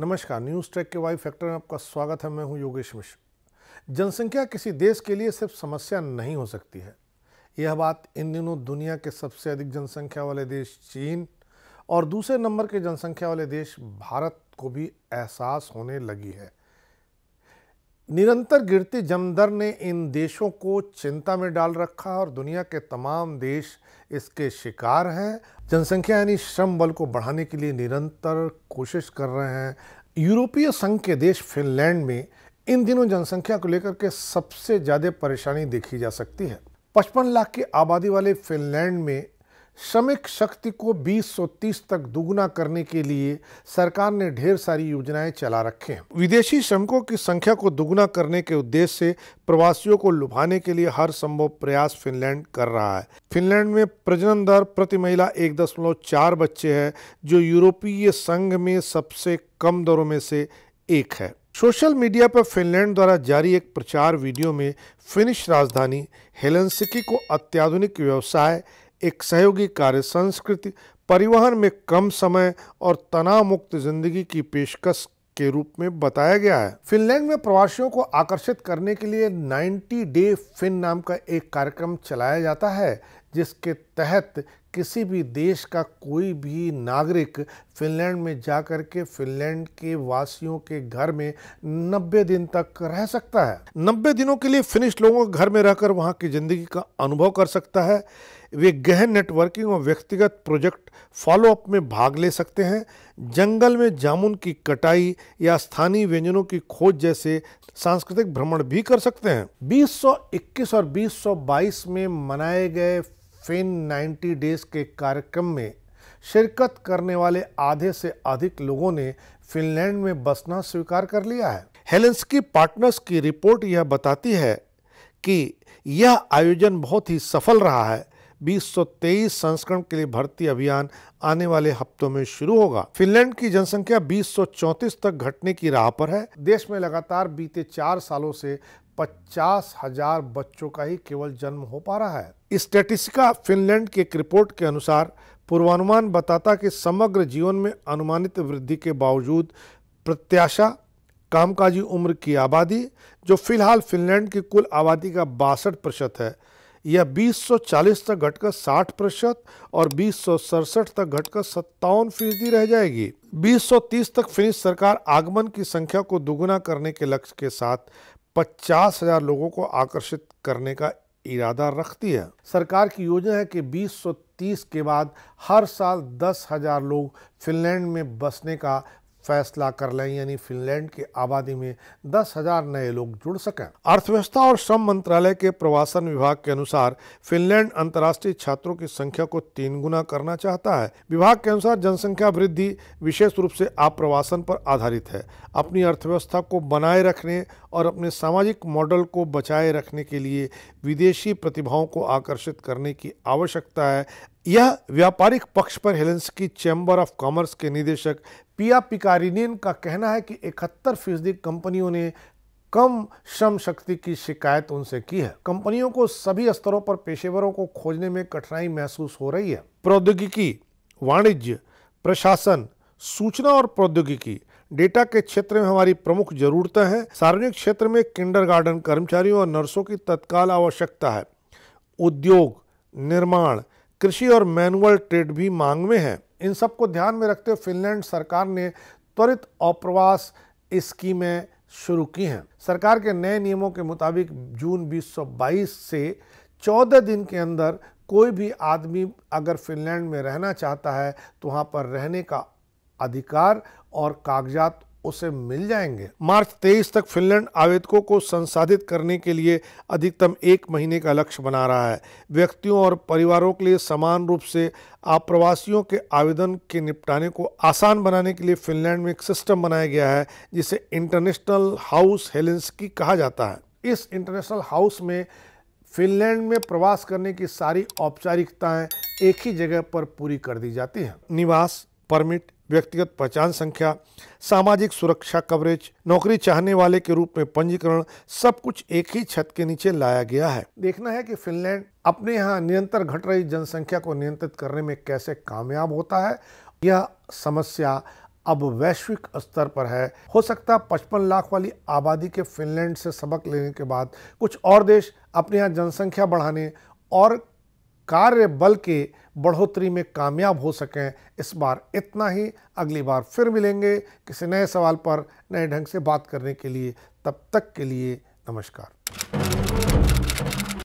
नमस्कार news track के Y factor में आपका स्वागत है मैं हूं योगेश मिश्र जनसंख्या किसी देश के लिए सिर्फ समस्या नहीं हो सकती है यह बात इन दिनों दुनिया के सबसे अधिक जनसंख्या वाले देश चीन और दूसरे नंबर के जनसंख्या वाले देश भारत को भी एहसास होने लगी है निरंतर गिरती जमदर ने इन देशों को चिंता में डाल रखा और दुनिया के तमाम देश इसके शिकार हैं जनसंख्या यानी श्रम बल को बढ़ाने के लिए निरंतर कोशिश कर रहे हैं यूरोपीय संघ के देश फिनलैंड में इन दिनों जनसंख्या को लेकर के सबसे ज़्यादा परेशानी देखी जा सकती है पचपन लाख की आबादी वाले फिनलैंड में श्रमिक शक्ति को 2030 तक दुगुना करने के लिए सरकार ने ढेर सारी योजनाएं चला रखे हैं विदेशी श्रमिकों की संख्या को दुगुना करने के उद्देश्य से प्रवासियों को लुभाने के लिए हर संभव प्रयास फिनलैंड कर रहा है फिनलैंड में प्रजनन दर प्रति महिला एक दशमलव चार बच्चे है जो यूरोपीय संघ में सबसे कम दरों में से एक है सोशल मीडिया पर फिनलैंड द्वारा जारी एक प्रचार वीडियो में फिनिश राजधानी हेलनसिकी को अत्याधुनिक व्यवसाय एक सहयोगी कार्य संस्कृति परिवहन में कम समय और तनाव मुक्त जिंदगी की पेशकश के रूप में बताया गया है फिनलैंड में प्रवासियों को आकर्षित करने के लिए 90 डे फिन नाम का एक कार्यक्रम चलाया जाता है जिसके तहत किसी भी देश का कोई भी नागरिक फिनलैंड में जा कर के फिनलैंड के वासियों के घर में 90 दिन तक रह सकता है 90 दिनों के लिए फिनिश लोगों के घर में रहकर वहां की ज़िंदगी का अनुभव कर सकता है वे गहन नेटवर्किंग और व्यक्तिगत प्रोजेक्ट फॉलोअप में भाग ले सकते हैं जंगल में जामुन की कटाई या स्थानीय व्यंजनों की खोज जैसे सांस्कृतिक भ्रमण भी कर सकते हैं 2021 और 2022 में मनाए गए फिन 90 डेज के कार्यक्रम में शिरकत करने वाले आधे से अधिक लोगों ने फिनलैंड में बसना स्वीकार कर लिया है हेलेंस्की पार्टनर्स की रिपोर्ट यह बताती है कि यह आयोजन बहुत ही सफल रहा है 2023 संस्करण के लिए भर्ती अभियान आने वाले हफ्तों में शुरू होगा फिनलैंड की जनसंख्या 2034 तक घटने की राह पर है देश में लगातार बीते चार सालों से पचास हजार बच्चों का ही केवल जन्म हो पा रहा है स्टेटिस्टिका फिनलैंड की एक रिपोर्ट के अनुसार पूर्वानुमान बताता कि समग्र जीवन में अनुमानित वृद्धि के बावजूद प्रत्याशा कामकाजी उम्र की आबादी जो फिलहाल फिनलैंड की कुल आबादी का बासठ प्रतिशत है यह 2040 तक घटकर 60 प्रतिशत और बीस तक घटकर सत्तावन फीसदी रह जाएगी 2030 तक फिनिश सरकार आगमन की संख्या को दुगुना करने के लक्ष्य के साथ पचास हजार लोगों को आकर्षित करने का इरादा रखती है सरकार की योजना है कि 2030 के बाद हर साल दस हजार लोग फिनलैंड में बसने का फैसला कर लें यानी फिनलैंड की आबादी में दस हजार नए लोग जुड़ सकें अर्थव्यवस्था और श्रम मंत्रालय के प्रवासन विभाग के अनुसार फिनलैंड अंतर्राष्ट्रीय छात्रों की संख्या को तीन गुना करना चाहता है विभाग के अनुसार जनसंख्या वृद्धि विशेष रूप से आप्रवासन पर आधारित है अपनी अर्थव्यवस्था को बनाए रखने और अपने सामाजिक मॉडल को बचाए रखने के लिए विदेशी प्रतिभाओं को आकर्षित करने की आवश्यकता है यह व्यापारिक पक्ष पर हेलेंसकी चैम्बर ऑफ कॉमर्स के निदेशक पिया पिकारिनियन का कहना है कि इकहत्तर फीसदी कंपनियों ने कम श्रम शक्ति की शिकायत उनसे की है कंपनियों को सभी स्तरों पर पेशेवरों को खोजने में कठिनाई महसूस हो रही है प्रौद्योगिकी वाणिज्य प्रशासन सूचना और प्रौद्योगिकी डेटा के क्षेत्र में हमारी प्रमुख जरूरतें हैं सार्वजनिक क्षेत्र में किंडरगार्टन कर्मचारियों और नर्सों की तत्काल आवश्यकता है उद्योग निर्माण कृषि और मैनुअल ट्रेड भी मांग में है इन सब को ध्यान में रखते हुए फिनलैंड सरकार ने त्वरित अप्रवास स्कीमें शुरू की हैं सरकार के नए नियमों के मुताबिक जून 2022 से 14 दिन के अंदर कोई भी आदमी अगर फिनलैंड में रहना चाहता है तो वहाँ पर रहने का अधिकार और कागजात उसे मिल जाएंगे मार्च 23 तक फिनलैंड आवेदकों को संसाधित करने के लिए अधिकतम एक महीने का लक्ष्य बना रहा है व्यक्तियों और परिवारों के लिए समान रूप से आप्रवासियों के आवेदन के निपटाने को आसान बनाने के लिए फिनलैंड में एक सिस्टम बनाया गया है जिसे इंटरनेशनल हाउस हेलेंसकी कहा जाता है इस इंटरनेशनल हाउस में फिनलैंड में प्रवास करने की सारी औपचारिकताएं एक ही जगह पर पूरी कर दी जाती हैं निवास परमिट व्यक्तिगत पहचान संख्या सामाजिक सुरक्षा कवरेज नौकरी चाहने वाले के रूप में पंजीकरण सब कुछ एक ही छत के नीचे लाया गया है देखना है कि फिनलैंड अपने यहाँ निरंतर घट रही जनसंख्या को नियंत्रित करने में कैसे कामयाब होता है यह समस्या अब वैश्विक स्तर पर है हो सकता है पचपन लाख वाली आबादी के फिनलैंड से सबक लेने के बाद कुछ और देश अपने यहाँ जनसंख्या बढ़ाने और कार्य बल के बढ़ोतरी में कामयाब हो सकें इस बार इतना ही अगली बार फिर मिलेंगे किसी नए सवाल पर नए ढंग से बात करने के लिए तब तक के लिए नमस्कार